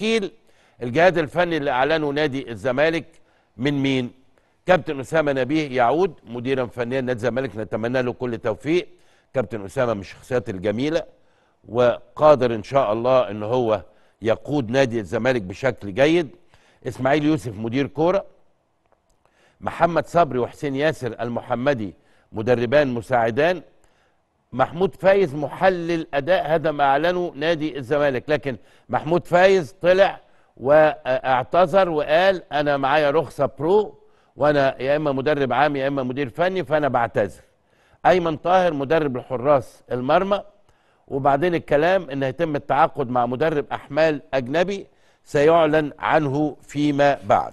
تشكيل الجهاز الفني اللي اعلنه نادي الزمالك من مين كابتن اسامه نبيه يعود مديرا فنيا نادي الزمالك نتمنى له كل توفيق كابتن اسامه من الشخصيات الجميله وقادر ان شاء الله ان هو يقود نادي الزمالك بشكل جيد اسماعيل يوسف مدير كوره محمد صبري وحسين ياسر المحمدي مدربان مساعدان محمود فايز محلل اداء هذا ما اعلنه نادي الزمالك لكن محمود فايز طلع واعتذر وقال انا معايا رخصه برو وانا يا اما مدرب عام يا اما مدير فني فانا بعتذر ايمن طاهر مدرب الحراس المرمى وبعدين الكلام ان هيتم التعاقد مع مدرب احمال اجنبي سيعلن عنه فيما بعد